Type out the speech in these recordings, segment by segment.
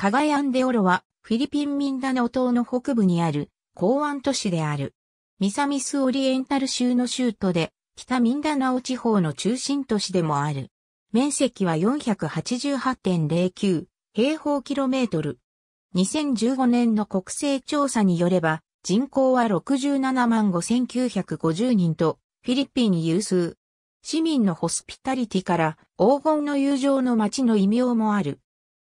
カガヤンデオロは、フィリピンミンダナオ島の北部にある、港湾都市である。ミサミスオリエンタル州の州都で、北ミンダナオ地方の中心都市でもある。面積は488.09平方キロメートル。2015年の国勢調査によれば、人口は67万5950人と、フィリピン有数。市民のホスピタリティから、黄金の友情の街の異名もある。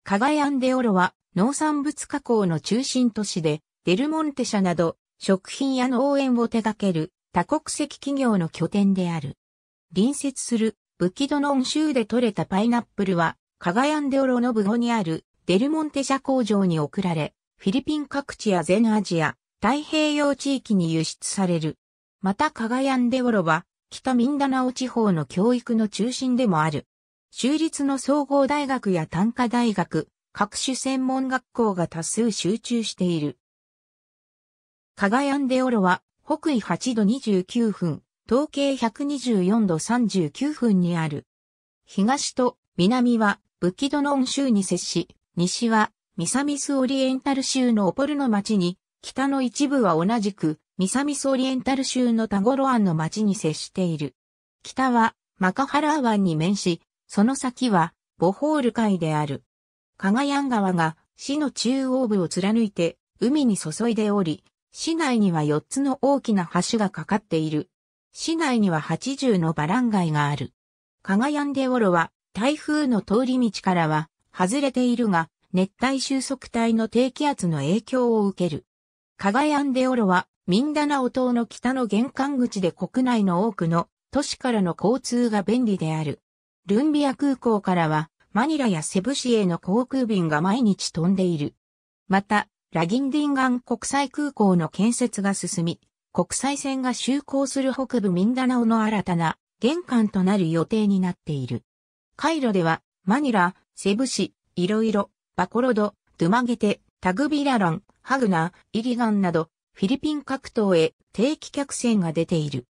カガヤンデオロは農産物加工の中心都市で、デルモンテ社など食品や農園を手掛ける多国籍企業の拠点である。隣接するブキドノン州で採れたパイナップルは、カガヤンデオロの部後にあるデルモンテ社工場に送られ、フィリピン各地や全アジア、太平洋地域に輸出される。またカガヤンデオロは、北ミンダナオ地方の教育の中心でもある。州立の総合大学や短科大学、各種専門学校が多数集中している。カガヤンデオロは、北緯8度29分、東経124度39分にある。東と南は、ブキドノン州に接し、西は、ミサミスオリエンタル州のオポルの町に、北の一部は同じく、ミサミスオリエンタル州のタゴロアンの町に接している。北は、マカハラー湾に面し、その先は、ボホール海である。カガヤン川が市の中央部を貫いて海に注いでおり、市内には4つの大きな橋がかかっている。市内には80のバラン街がある。カガヤンデオロは台風の通り道からは外れているが、熱帯収束帯の低気圧の影響を受ける。カガヤンデオロはミンダナオ島の北の玄関口で国内の多くの都市からの交通が便利である。ルンビア空港からは、マニラやセブ市への航空便が毎日飛んでいる。また、ラギンディンガン国際空港の建設が進み、国際線が就航する北部ミンダナオの新たな玄関となる予定になっている。カイロでは、マニラ、セブ市、イロイロ、バコロド、ドゥマゲテ、タグビララン、ハグナ、イリガンなど、フィリピン各島へ定期客船が出ている。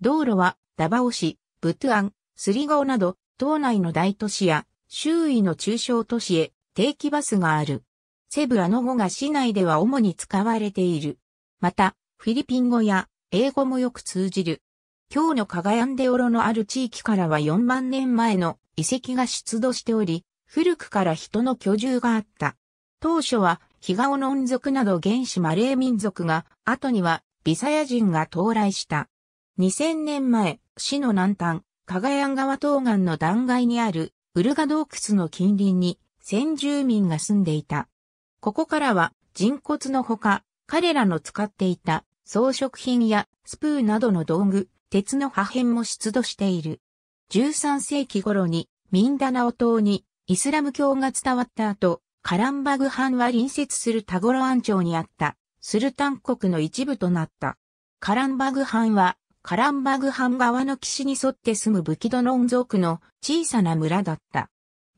道路は、ダバオ市、ブトゥアン、スリゴーなど、島内の大都市や周囲の中小都市へ定期バスがある。セブアの語が市内では主に使われている。また、フィリピン語や英語もよく通じる。今日のカガヤンデオロのある地域からは4万年前の遺跡が出土しており、古くから人の居住があった。当初は、ヒガオノン族など原始マレー民族が、後にはビサヤ人が到来した。2000年前、市の南端、加賀山川東岸の断崖にあるウルガ洞窟の近隣に先住民が住んでいた。ここからは人骨のほか、彼らの使っていた装飾品やスプーなどの道具、鉄の破片も出土している。13世紀頃にミンダナオ島にイスラム教が伝わった後、カランバグ藩は隣接するタゴロアン町にあったスルタン国の一部となった。カランバグ藩はカランバグハン川の岸に沿って住むブキドノン族の小さな村だった。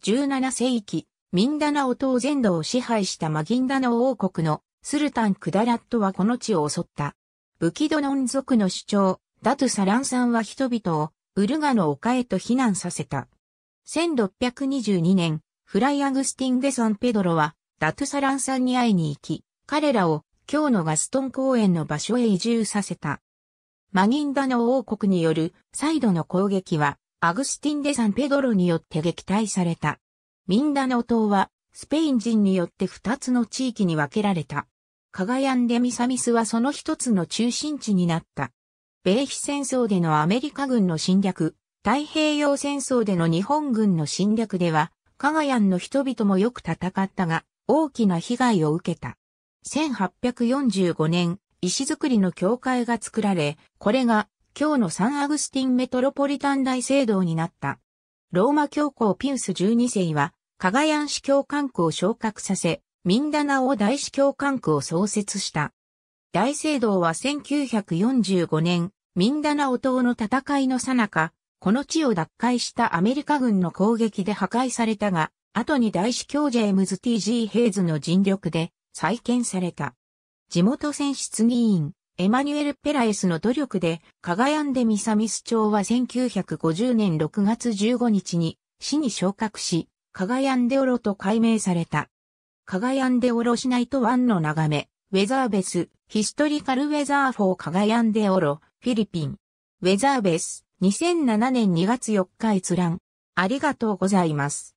17世紀、ミンダナオ島全土を支配したマギンダナオ王国のスルタン・クダラットはこの地を襲った。ブキドノン族の主張、ダトゥ・サランさんは人々をウルガの丘へと避難させた。1622年、フライ・アグスティン・デ・サン・ペドロはダトゥ・サランさんに会いに行き、彼らを今日のガストン公園の場所へ移住させた。マギンダの王国による再度の攻撃は、アグスティン・デ・サン・ペドロによって撃退された。ミンダナオ島は、スペイン人によって二つの地域に分けられた。カガヤン・デ・ミサミスはその一つの中心地になった。米比戦争でのアメリカ軍の侵略、太平洋戦争での日本軍の侵略では、カガヤンの人々もよく戦ったが、大きな被害を受けた。1845年、石造りの教会が作られ、これが今日のサンアグスティンメトロポリタン大聖堂になった。ローマ教皇ピウス12世は、カガヤン司教官区を昇格させ、ミンダナオ大司教官区を創設した。大聖堂は1945年、ミンダナオ島の戦いの最中、この地を奪回したアメリカ軍の攻撃で破壊されたが、後に大司教ジェームズ T.G. ヘイズの尽力で再建された。地元選出議員、エマニュエル・ペラエスの努力で、カガヤンデ・ミサミス町は1950年6月15日に、市に昇格し、カガヤンデオロと改名された。カガヤンデオロ市内と湾の眺め、ウェザーベス、ヒストリカルウェザーフォーカガヤンデオロ、フィリピン。ウェザーベス、2007年2月4日閲覧。ありがとうございます。